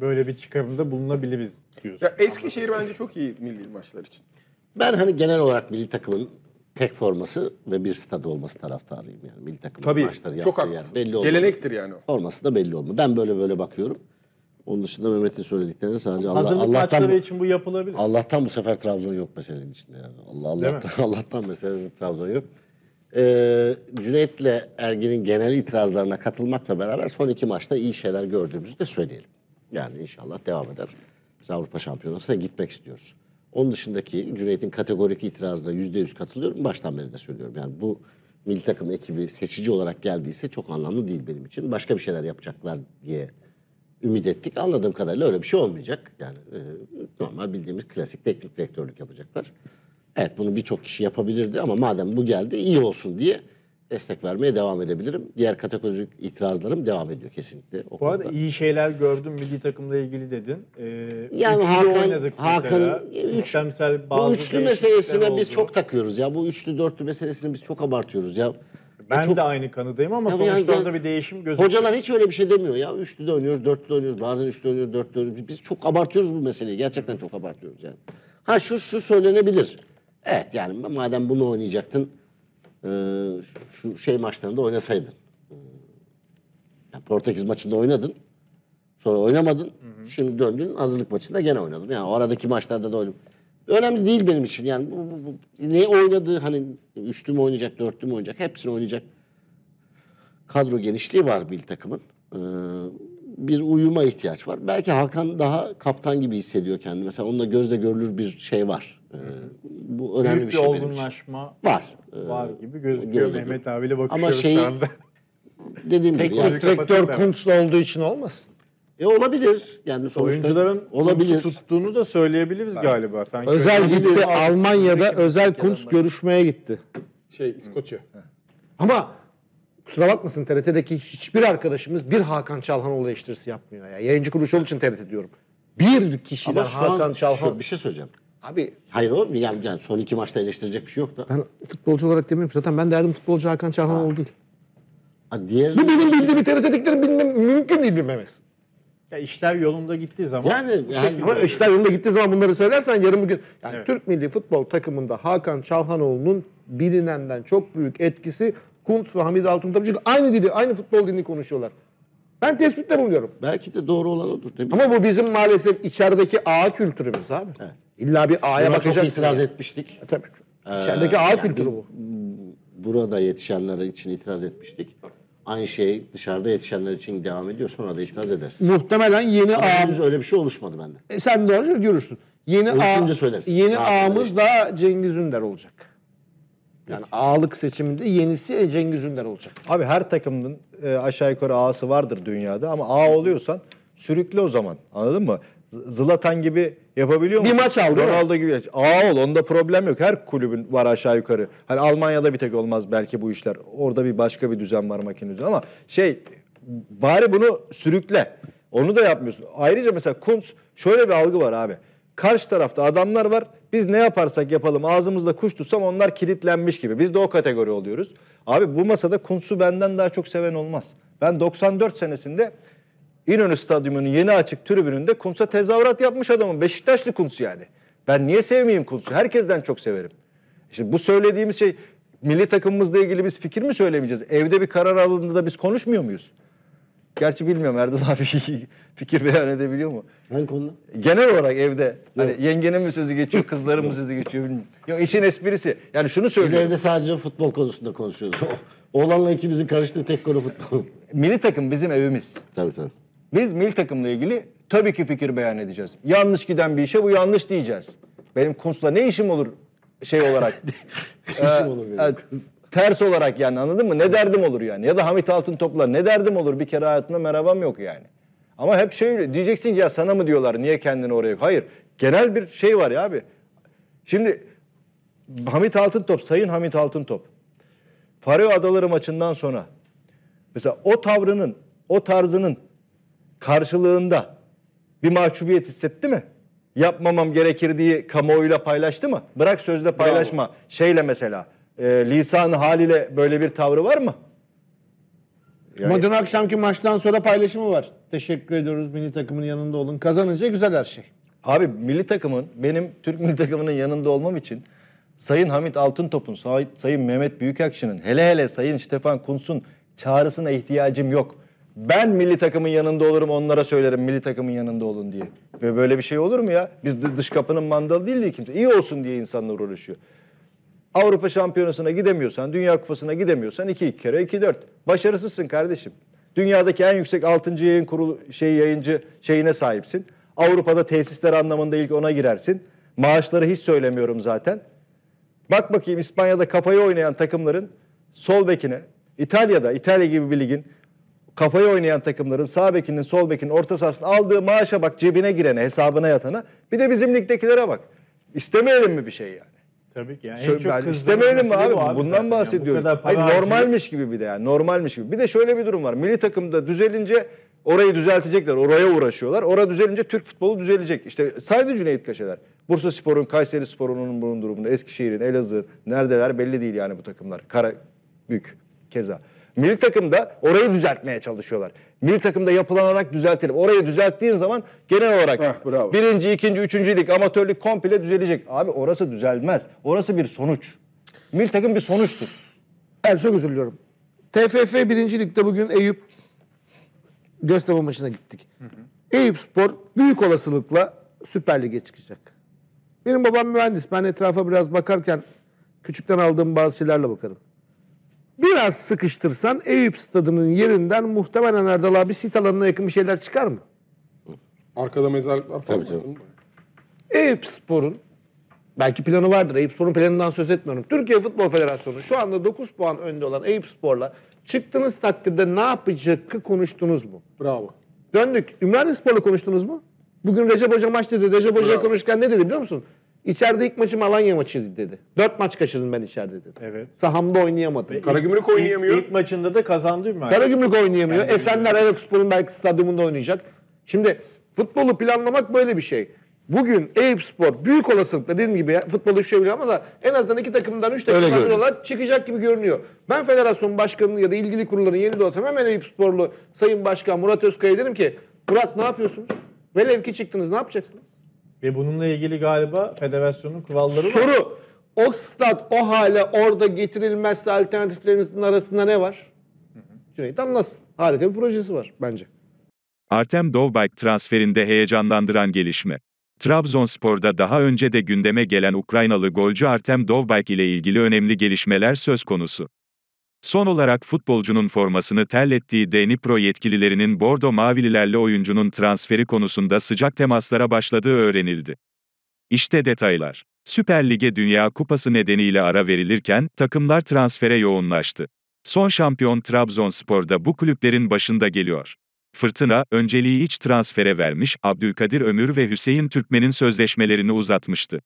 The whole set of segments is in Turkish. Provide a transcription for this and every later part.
böyle bir çıkarımda bulunabiliriz diyorsun. Ya Eskişehir bence çok iyi milli maçlar için. Ben hani genel olarak milli takımın tek forması ve bir stadı olması taraftarıyım yani. Milli takımın Tabii, maçları çok yaptığı yer belli olmalı. Gelenektir yani o. Forması da belli olmalı. Ben böyle böyle bakıyorum. Onun dışında Mehmet'in söylediklerine sadece Allah, Allah'tan maçları için bu yapılabilir. Allah'tan bu sefer Trabzon yok meselenin içinde yani. Allah Allah'tan, Allah'tan mesela Trabzon yok. Ee, Cüneyt'le Ergin'in genel itirazlarına katılmakla beraber son iki maçta iyi şeyler gördüğümüzü de söyleyelim. Yani inşallah devam eder. Biz Avrupa Şampiyonası'na gitmek istiyoruz. Onun dışındaki Cüneyt'in kategorik itirazına yüzde yüz katılıyorum. Baştan beri de söylüyorum. Yani bu milli takım ekibi seçici olarak geldiyse çok anlamlı değil benim için. Başka bir şeyler yapacaklar diye ümit ettik. Anladığım kadarıyla öyle bir şey olmayacak. Yani e, normal bildiğimiz klasik teknik direktörlük yapacaklar. Evet bunu birçok kişi yapabilirdi ama madem bu geldi iyi olsun diye destek vermeye devam edebilirim. Diğer kategorik itirazlarım devam ediyor kesinlikle. O Bu konuda. arada iyi şeyler gördüm milli takımla ilgili dedin. Ee, yani Hakan, Hakan'ın sistemsel bazı bu üçlü meselesine oldu. biz çok takıyoruz ya. Bu üçlü dörtlü meselesini biz çok abartıyoruz ya. Ben çok, de aynı kanıdayım ama sonuçta yani, orada bir değişim gözüküyor. Hocalar hiç öyle bir şey demiyor ya. Üçlü de oynuyoruz, dörtlü de oynuyoruz, bazen üçlü oynuyoruz, dörtlü de oynuyoruz. Biz çok abartıyoruz bu meseleyi. Gerçekten çok abartıyoruz yani. Ha şu şu söylenebilir. Evet yani madem bunu oynayacaktın ee, şu şey maçlarında oynasaydın. Ee, yani Portekiz maçında oynadın. Sonra oynamadın. Hı hı. Şimdi döndün hazırlık maçında gene oynadın. Yani o aradaki maçlarda da oynadım. Önemli değil benim için. Yani bu, bu, bu, ne oynadığı hani üçlü mü oynayacak, dörtlü mü oynayacak hepsini oynayacak. Kadro genişliği var bir takımın. Ee, bir uyuma ihtiyaç var. Belki Hakan daha kaptan gibi hissediyor kendini. Mesela onunla gözle görülür bir şey var. Ee, bu önemli Büyük bir şey bir olgunlaşma var. Ee, var gibi gözüküyor. gözüküyor. Mehmet abiyle bakışıyoruz Ama şeyi, dediğim gibi. Yani, direktör Kuntz'la olduğu için olmasın? E olabilir. Yani oyuncuların olabilir. tuttuğunu da söyleyebiliriz ben, galiba. Sanki özel gitti Almanya'da özel Kunz görüşmeye gitti. Şey İskoçya. Ama kusura bakmasın TRT'deki hiçbir arkadaşımız bir Hakan Çalhanoğlu eleştirisi yapmıyor. Ya. Yayıncı kuruluş olduğu için TRT diyorum. Bir kişi de Ama şu Hakan an Çalhan. şu, bir şey söyleyeceğim. Abi Hayır oğlum yani, yani son iki maçta eleştirecek bir şey yok da. ben futbolcu olarak demiyorum. Zaten ben derdim futbolcu Hakan Çalhanoğlu değil. Ha, diğer... Bu benim bildiğimi TRT'dekilerin bilmem, mümkün değil bilmemesi. Ya işler yolunda gittiği zaman Yani, yani Ama işler yolunda gittiği zaman bunları söylersen yarın bugün... Yani Türk milli futbol takımında Hakan Çalhanoğlu'nun bilinenden çok büyük etkisi Kunt ve Hamid Altuntabu çünkü aynı dili, aynı futbol dilini konuşuyorlar. Ben tespitte bulunuyorum. Belki de doğru olan odur. Ne bileyim. Ama bu bizim maalesef içerideki ağ kültürümüz abi. Evet. İlla bir ağa Buna bakacaksın. Çok itiraz yani. etmiştik. E, tabii. Ee, ağ yani kültürü bu. Burada yetişenler için itiraz etmiştik. Aynı şey dışarıda yetişenler için devam ediyor. Sonra da itiraz edersin. Muhtemelen yeni Ama ağ... öyle bir şey oluşmadı bende. E, sen doğru görürsün. Yeni Oluşunca ağ... söylersin. Yeni ağımız da Cengiz Ünder olacak. Yani ağalık seçiminde yenisi e, Cengiz Ünder olacak. Abi her takımın e, aşağı yukarı ağası vardır dünyada ama ağa oluyorsan sürükle o zaman. Anladın mı? Zlatan gibi yapabiliyor musun? Bir maç al Ronaldo gibi. Aa ol onda problem yok. Her kulübün var aşağı yukarı. Hani Almanya'da bir tek olmaz belki bu işler. Orada bir başka bir düzen var makine ama şey bari bunu sürükle. Onu da yapmıyorsun. Ayrıca mesela Kuntz şöyle bir algı var abi. Karşı tarafta adamlar var. Biz ne yaparsak yapalım ağzımızda kuş tutsam onlar kilitlenmiş gibi. Biz de o kategori oluyoruz. Abi bu masada Kuntz'u benden daha çok seven olmaz. Ben 94 senesinde İnönü Stadyumu'nun yeni açık tribününde Kuntz'a tezahürat yapmış adamım. Beşiktaşlı Kuntz yani. Ben niye sevmeyeyim Kuntz'u? Herkesten çok severim. Şimdi bu söylediğimiz şey milli takımımızla ilgili biz fikir mi söylemeyeceğiz? Evde bir karar alındığında biz konuşmuyor muyuz? Gerçi bilmiyorum Erdal abi fikir beyan edebiliyor mu? Hangi konuda? Genel olarak evde. Hani yengenin mi sözü geçiyor, kızların mı sözü geçiyor bilmiyorum. Yok işin esprisi. Yani şunu söylüyorum. Biz evde sadece futbol konusunda konuşuyoruz. Oğlanla ikimizin karıştığı tek konu futbol. Milli takım bizim evimiz. Tabii tabii. Biz milli takımla ilgili tabii ki fikir beyan edeceğiz. Yanlış giden bir işe bu yanlış diyeceğiz. Benim Kunst'la ne işim olur şey olarak? işim ee, olur benim ters olarak yani anladın mı? Ne derdim olur yani. Ya da Hamit Altın topla ne derdim olur bir kere hayatımda merhabam yok yani. Ama hep şey diyeceksin ki ya sana mı diyorlar niye kendini oraya Hayır genel bir şey var ya abi. Şimdi Hamit Altın top Sayın Hamit Altın top. Faroe Adaları maçından sonra mesela o tavrının, o tarzının karşılığında bir mahcubiyet hissetti mi? Yapmamam gerekir diye kamuoyuyla paylaştı mı? Bırak sözle paylaşma. Bravo. Şeyle mesela e, lisan haliyle böyle bir tavrı var mı? Yani... Dün akşamki maçtan sonra paylaşımı var. Teşekkür ediyoruz milli takımın yanında olun. Kazanınca güzel her şey. Abi milli takımın benim Türk milli takımının yanında olmam için Sayın Hamit Altıntop'un, say, Sayın Mehmet Büyükakşı'nın, hele hele Sayın Stefan Kuntz'un çağrısına ihtiyacım yok. Ben milli takımın yanında olurum onlara söylerim milli takımın yanında olun diye. Ve böyle bir şey olur mu ya? Biz dış kapının mandalı değil diye kimse. İyi olsun diye insanlar uğraşıyor. Avrupa Şampiyonası'na gidemiyorsan, Dünya Kupası'na gidemiyorsan 2 2 kere 2 4. Başarısızsın kardeşim. Dünyadaki en yüksek 6. yayın kurulu şey yayıncı şeyine sahipsin. Avrupa'da tesisler anlamında ilk ona girersin. Maaşları hiç söylemiyorum zaten. Bak bakayım İspanya'da kafayı oynayan takımların sol bekine, İtalya'da İtalya gibi bir ligin kafayı oynayan takımların sağ bekinin sol bekinin orta sahasını aldığı maaşa bak cebine girene hesabına yatana bir de bizim ligdekilere bak. İstemeyelim mi bir şey yani? Tabii ki. Yani Söyle, yani istemeyelim abi. Bu abi bundan zaten. bahsediyorum. Yani bu Hayır, normalmiş gibi bir de yani normalmiş gibi. Bir de şöyle bir durum var. Milli takımda düzelince orayı düzeltecekler. Oraya uğraşıyorlar. orada düzelince Türk futbolu düzelecek. İşte saydı Cüneyt Kaşeler. Bursa Spor'un, Kayseri Spor'un bunun durumunda. Eskişehir'in, Elazığ'ın neredeler belli değil yani bu takımlar. Kara Büyük keza. Milli takımda orayı düzeltmeye çalışıyorlar. Milli takımda yapılanarak düzeltelim. Orayı düzelttiğin zaman genel olarak Heh, birinci, ikinci, üçüncü lig, amatörlük komple düzelecek. Abi orası düzelmez. Orası bir sonuç. Milli takım bir sonuçtur. Ben çok özür diliyorum. TFF birincilikte bugün Eyüp Göztepe maçına gittik. Hı hı. Eyüp Spor büyük olasılıkla Süper Lig'e çıkacak. Benim babam mühendis. Ben etrafa biraz bakarken küçükten aldığım bazı şeylerle bakarım. Biraz sıkıştırsan Eyüp Stadı'nın yerinden muhtemelen Erdal abi sit alanına yakın bir şeyler çıkar mı? Arkada mezarlıklar falan. Tabii tabii. Eyüp Spor'un belki planı vardır. Eyüp Spor'un planından söz etmiyorum. Türkiye Futbol Federasyonu şu anda 9 puan önde olan Eyüp Spor'la çıktığınız takdirde ne yapacak konuştunuz mu? Bravo. Döndük. Ümraniye Spor'la konuştunuz mu? Bugün Recep Hoca maç dedi. Recep Hoca konuşurken ne dedi biliyor musun? İçeride ilk maçım Alanya maçı dedi. Dört maç kaçırdım ben içeride dedi. Evet. Sahamda oynayamadım. Ve Karagümrük oynayamıyor. İlk, ilk maçında da kazandı mı? Karagümrük oynayamıyor. Yani Esenler Eyüpspor'un belki stadyumunda oynayacak. Şimdi futbolu planlamak böyle bir şey. Bugün Eyüpspor büyük olasılıkla dediğim gibi futbolu hiçbir şey bilmiyorum ama en azından iki takımdan üç takım bir çıkacak gibi görünüyor. Ben federasyon başkanı ya da ilgili kurulların yerinde olsam hemen Eyüpsporlu Sayın Başkan Murat Özkaya derim ki Murat ne yapıyorsunuz? Velev ki çıktınız ne yapacaksınız? Ve bununla ilgili galiba federasyonun kuralları var. Soru. O stat o hale orada getirilmezse alternatiflerinizin arasında ne var? Cüneyt Anlas. Harika bir projesi var bence. Artem Dovbak transferinde heyecanlandıran gelişme. Trabzonspor'da daha önce de gündeme gelen Ukraynalı golcü Artem Dovbak ile ilgili önemli gelişmeler söz konusu. Son olarak futbolcunun formasını terlettiği Denipro yetkililerinin Bordo Mavililerle oyuncunun transferi konusunda sıcak temaslara başladığı öğrenildi. İşte detaylar. Süper Lig'e Dünya Kupası nedeniyle ara verilirken, takımlar transfere yoğunlaştı. Son şampiyon Trabzonspor'da bu kulüplerin başında geliyor. Fırtına, önceliği iç transfere vermiş, Abdülkadir Ömür ve Hüseyin Türkmen'in sözleşmelerini uzatmıştı.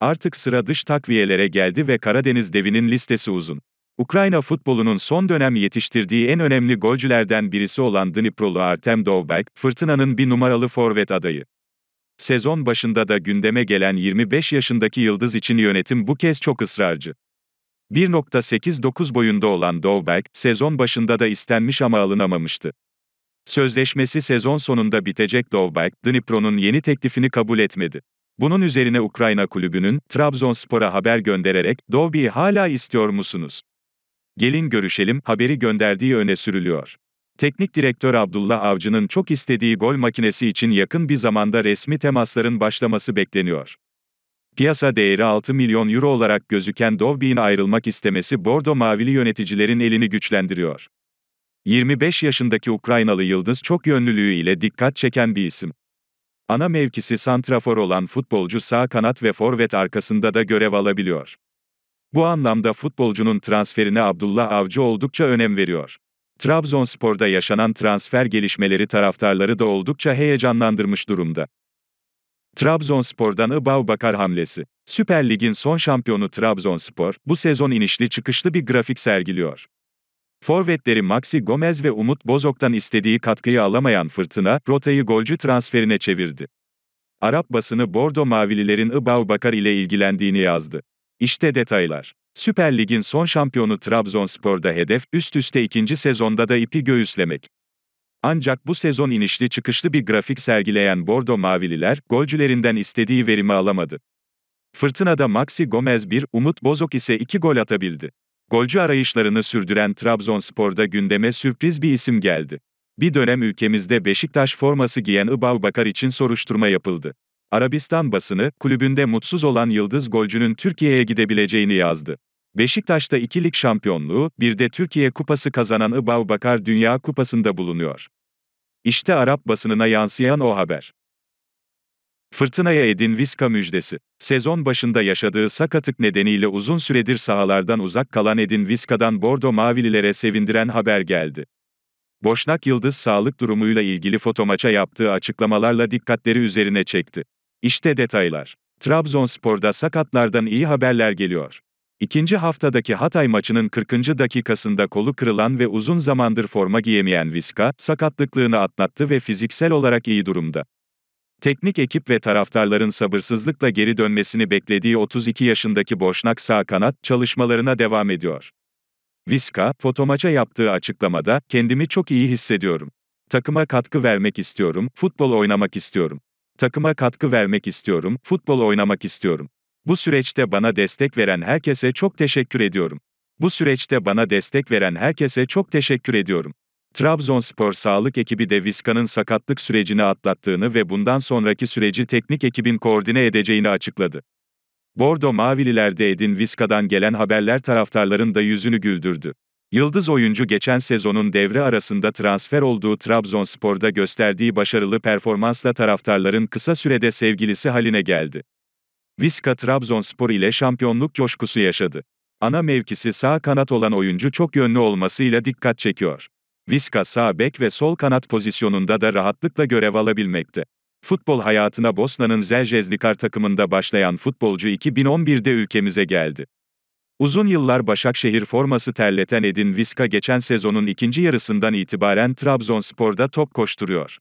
Artık sıra dış takviyelere geldi ve Karadeniz devinin listesi uzun. Ukrayna futbolunun son dönem yetiştirdiği en önemli golcülerden birisi olan Dniprolu Artem Dovbek, fırtınanın bir numaralı forvet adayı. Sezon başında da gündeme gelen 25 yaşındaki yıldız için yönetim bu kez çok ısrarcı. 1.89 boyunda olan Dovbek, sezon başında da istenmiş ama alınamamıştı. Sözleşmesi sezon sonunda bitecek Dovbek, Dnipro'nun yeni teklifini kabul etmedi. Bunun üzerine Ukrayna kulübünün, Trabzonspor'a haber göndererek, Dovbi'yi hala istiyor musunuz? Gelin görüşelim haberi gönderdiği öne sürülüyor. Teknik direktör Abdullah Avcı'nın çok istediği gol makinesi için yakın bir zamanda resmi temasların başlaması bekleniyor. Piyasa değeri 6 milyon euro olarak gözüken Dovby'in ayrılmak istemesi Bordo Mavili yöneticilerin elini güçlendiriyor. 25 yaşındaki Ukraynalı yıldız çok yönlülüğü ile dikkat çeken bir isim. Ana mevkisi santrafor olan futbolcu sağ kanat ve forvet arkasında da görev alabiliyor. Bu anlamda futbolcunun transferine Abdullah Avcı oldukça önem veriyor. Trabzonspor'da yaşanan transfer gelişmeleri taraftarları da oldukça heyecanlandırmış durumda. Trabzonspor'dan Ibav Bakar hamlesi. Süper Lig'in son şampiyonu Trabzonspor, bu sezon inişli çıkışlı bir grafik sergiliyor. Forvetleri Maxi Gomez ve Umut Bozok'tan istediği katkıyı alamayan Fırtına, rotayı golcü transferine çevirdi. Arap basını Bordo Mavililerin Ibav Bakar ile ilgilendiğini yazdı. İşte detaylar. Süper Lig'in son şampiyonu Trabzonspor'da hedef, üst üste ikinci sezonda da ipi göğüslemek. Ancak bu sezon inişli çıkışlı bir grafik sergileyen Bordo Mavililer, golcülerinden istediği verimi alamadı. Fırtınada Maxi Gomez 1, Umut Bozok ise 2 gol atabildi. Golcü arayışlarını sürdüren Trabzonspor'da gündeme sürpriz bir isim geldi. Bir dönem ülkemizde Beşiktaş forması giyen Ibav Bakar için soruşturma yapıldı. Arabistan basını, kulübünde mutsuz olan yıldız golcünün Türkiye'ye gidebileceğini yazdı. Beşiktaş'ta ikilik şampiyonluğu, bir de Türkiye Kupası kazanan Ibav Bakar Dünya Kupası'nda bulunuyor. İşte Arap basınına yansıyan o haber. Fırtınaya Edin Viska müjdesi. Sezon başında yaşadığı sakatlık nedeniyle uzun süredir sahalardan uzak kalan Edin Viska'dan Bordo Mavililere sevindiren haber geldi. Boşnak Yıldız sağlık durumuyla ilgili fotomaça yaptığı açıklamalarla dikkatleri üzerine çekti. İşte detaylar. Trabzonspor'da sakatlardan iyi haberler geliyor. İkinci haftadaki Hatay maçının 40. dakikasında kolu kırılan ve uzun zamandır forma giyemeyen Viska, sakatlıklığını atlattı ve fiziksel olarak iyi durumda. Teknik ekip ve taraftarların sabırsızlıkla geri dönmesini beklediği 32 yaşındaki Boşnak sağ kanat çalışmalarına devam ediyor. Viska, fotomaça yaptığı açıklamada, kendimi çok iyi hissediyorum. Takıma katkı vermek istiyorum, futbol oynamak istiyorum. Takıma katkı vermek istiyorum, futbol oynamak istiyorum. Bu süreçte bana destek veren herkese çok teşekkür ediyorum. Bu süreçte bana destek veren herkese çok teşekkür ediyorum. Trabzonspor sağlık ekibi de Viska'nın sakatlık sürecini atlattığını ve bundan sonraki süreci teknik ekibin koordine edeceğini açıkladı. Bordo Mavililer'de Edin Viska'dan gelen haberler taraftarların da yüzünü güldürdü. Yıldız oyuncu geçen sezonun devre arasında transfer olduğu Trabzonspor'da gösterdiği başarılı performansla taraftarların kısa sürede sevgilisi haline geldi. Viska Trabzonspor ile şampiyonluk coşkusu yaşadı. Ana mevkisi sağ kanat olan oyuncu çok yönlü olmasıyla dikkat çekiyor. Viska sağ bek ve sol kanat pozisyonunda da rahatlıkla görev alabilmekte. Futbol hayatına Bosna'nın Zeljezlikar takımında başlayan futbolcu 2011'de ülkemize geldi. Uzun yıllar Başakşehir forması terleten Edin Viska geçen sezonun ikinci yarısından itibaren Trabzonspor'da top koşturuyor.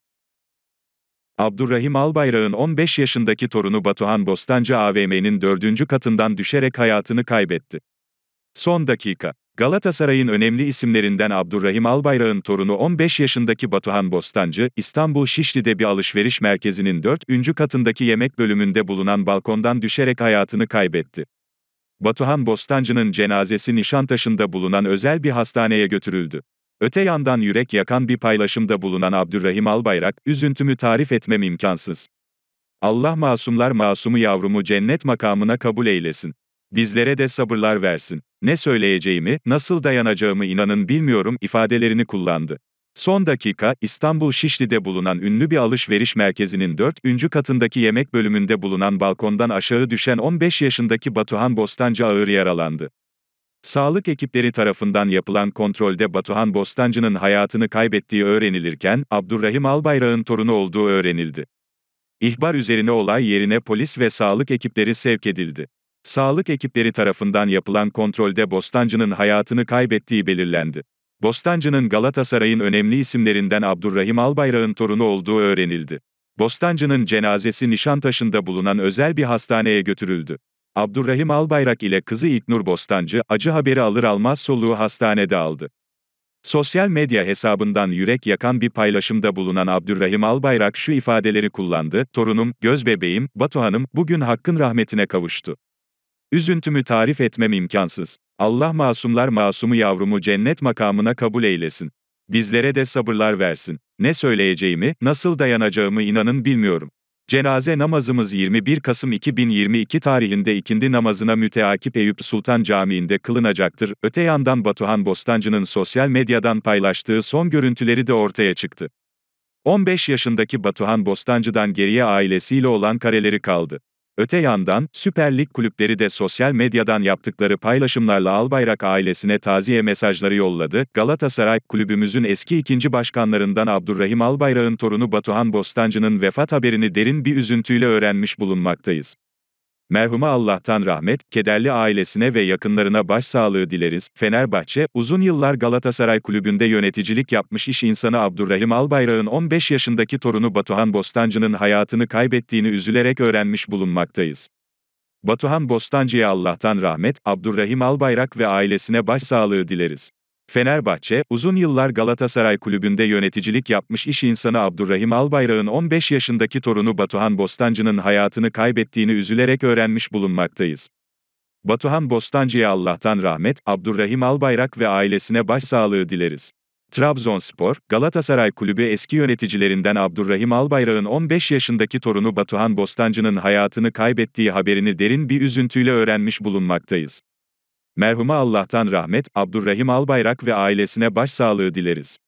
Abdurrahim Albayrak'ın 15 yaşındaki torunu Batuhan Bostancı AVM'nin dördüncü katından düşerek hayatını kaybetti. Son dakika. Galatasaray'ın önemli isimlerinden Abdurrahim Albayrak'ın torunu 15 yaşındaki Batuhan Bostancı, İstanbul Şişli'de bir alışveriş merkezinin 4. katındaki yemek bölümünde bulunan balkondan düşerek hayatını kaybetti. Batuhan Bostancı'nın cenazesi Nişantaşı'nda bulunan özel bir hastaneye götürüldü. Öte yandan yürek yakan bir paylaşımda bulunan Abdurrahim Albayrak, üzüntümü tarif etmem imkansız. Allah masumlar masumu yavrumu cennet makamına kabul eylesin. Bizlere de sabırlar versin. Ne söyleyeceğimi, nasıl dayanacağımı inanın bilmiyorum ifadelerini kullandı. Son dakika, İstanbul Şişli'de bulunan ünlü bir alışveriş merkezinin 4. katındaki yemek bölümünde bulunan balkondan aşağı düşen 15 yaşındaki Batuhan Bostancı ağır yaralandı. Sağlık ekipleri tarafından yapılan kontrolde Batuhan Bostancı'nın hayatını kaybettiği öğrenilirken, Abdurrahim Albayrak'ın torunu olduğu öğrenildi. İhbar üzerine olay yerine polis ve sağlık ekipleri sevk edildi. Sağlık ekipleri tarafından yapılan kontrolde Bostancı'nın hayatını kaybettiği belirlendi. Bostancı'nın Galatasaray'ın önemli isimlerinden Abdurrahim Albayrak'ın torunu olduğu öğrenildi. Bostancı'nın cenazesi Nişantaşı'nda bulunan özel bir hastaneye götürüldü. Abdurrahim Albayrak ile kızı İknur Bostancı, acı haberi alır almaz soluğu hastanede aldı. Sosyal medya hesabından yürek yakan bir paylaşımda bulunan Abdurrahim Albayrak şu ifadeleri kullandı, torunum, göz bebeğim, Batuhan'ım, bugün hakkın rahmetine kavuştu. Üzüntümü tarif etmem imkansız. Allah masumlar masumu yavrumu cennet makamına kabul eylesin. Bizlere de sabırlar versin. Ne söyleyeceğimi, nasıl dayanacağımı inanın bilmiyorum. Cenaze namazımız 21 Kasım 2022 tarihinde ikindi namazına müteakip Eyüp Sultan Camii'nde kılınacaktır. Öte yandan Batuhan Bostancı'nın sosyal medyadan paylaştığı son görüntüleri de ortaya çıktı. 15 yaşındaki Batuhan Bostancı'dan geriye ailesiyle olan kareleri kaldı. Öte yandan, Süper Lig kulüpleri de sosyal medyadan yaptıkları paylaşımlarla Albayrak ailesine taziye mesajları yolladı. Galatasaray, kulübümüzün eski ikinci başkanlarından Abdurrahim Albayrak'ın torunu Batuhan Bostancı'nın vefat haberini derin bir üzüntüyle öğrenmiş bulunmaktayız. Merhuma Allah'tan rahmet, kederli ailesine ve yakınlarına başsağlığı dileriz. Fenerbahçe, uzun yıllar Galatasaray Kulübü'nde yöneticilik yapmış iş insanı Abdurrahim Albayrak'ın 15 yaşındaki torunu Batuhan Bostancı'nın hayatını kaybettiğini üzülerek öğrenmiş bulunmaktayız. Batuhan Bostancı'ya Allah'tan rahmet, Abdurrahim Albayrak ve ailesine başsağlığı dileriz. Fenerbahçe, uzun yıllar Galatasaray Kulübü'nde yöneticilik yapmış iş insanı Abdurrahim Albayrak'ın 15 yaşındaki torunu Batuhan Bostancı'nın hayatını kaybettiğini üzülerek öğrenmiş bulunmaktayız. Batuhan Bostancı'ya Allah'tan rahmet, Abdurrahim Albayrak ve ailesine başsağlığı dileriz. Trabzonspor, Galatasaray Kulübü eski yöneticilerinden Abdurrahim Albayrak'ın 15 yaşındaki torunu Batuhan Bostancı'nın hayatını kaybettiği haberini derin bir üzüntüyle öğrenmiş bulunmaktayız. Merhuma Allah'tan rahmet, Abdurrahim Albayrak ve ailesine başsağlığı dileriz.